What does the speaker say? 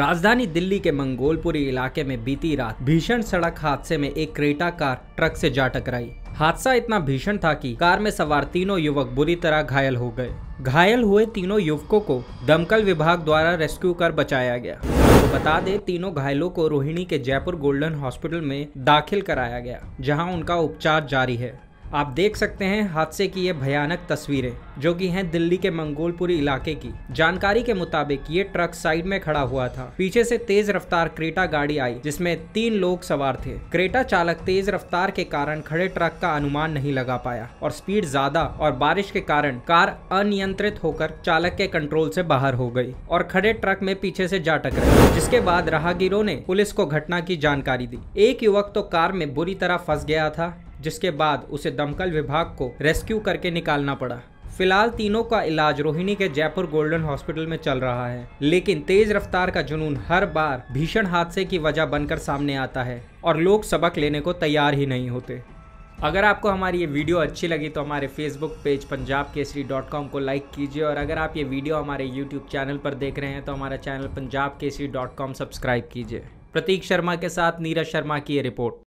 राजधानी दिल्ली के मंगोलपुरी इलाके में बीती रात भीषण सड़क हादसे में एक क्रेटा कार ट्रक से जा टकराई हादसा इतना भीषण था कि कार में सवार तीनों युवक बुरी तरह घायल हो गए घायल हुए तीनों युवकों को दमकल विभाग द्वारा रेस्क्यू कर बचाया गया तो बता दें तीनों घायलों को रोहिणी के जयपुर गोल्डन हॉस्पिटल में दाखिल कराया गया जहां उनका उपचार जारी है आप देख सकते हैं हादसे की ये भयानक तस्वीरें जो कि हैं दिल्ली के मंगोलपुरी इलाके की जानकारी के मुताबिक ये ट्रक साइड में खड़ा हुआ था पीछे से तेज रफ्तार क्रेटा गाड़ी आई जिसमें तीन लोग सवार थे क्रेटा चालक तेज रफ्तार के कारण खड़े ट्रक का अनुमान नहीं लगा पाया और स्पीड ज्यादा और बारिश के कारण कार अनियंत्रित होकर चालक के कंट्रोल से बाहर हो गई और खड़े ट्रक में पीछे से जा टकर जिसके बाद राहगीरों ने पुलिस को घटना की जानकारी दी एक युवक तो कार में बुरी तरह फंस गया था जिसके बाद उसे दमकल विभाग को रेस्क्यू करके निकालना पड़ा फिलहाल तीनों का इलाज रोहिणी के जयपुर गोल्डन हॉस्पिटल में चल रहा है लेकिन तेज रफ्तार का जुनून हर बार भीषण हादसे की वजह बनकर सामने आता है और लोग सबक लेने को तैयार ही नहीं होते अगर आपको हमारी ये वीडियो अच्छी लगी तो हमारे Facebook page Punjab Kesari dot com को लाइक कीजिए और अगर आप ये वीडियो हमारे यूट्यूब चैनल पर देख रहे हैं तो हमारा channel Punjab Kesari dot com subscribe कीजिए प्रतीक शर्मा के साथ नीरज शर्मा की ये रिपोर्ट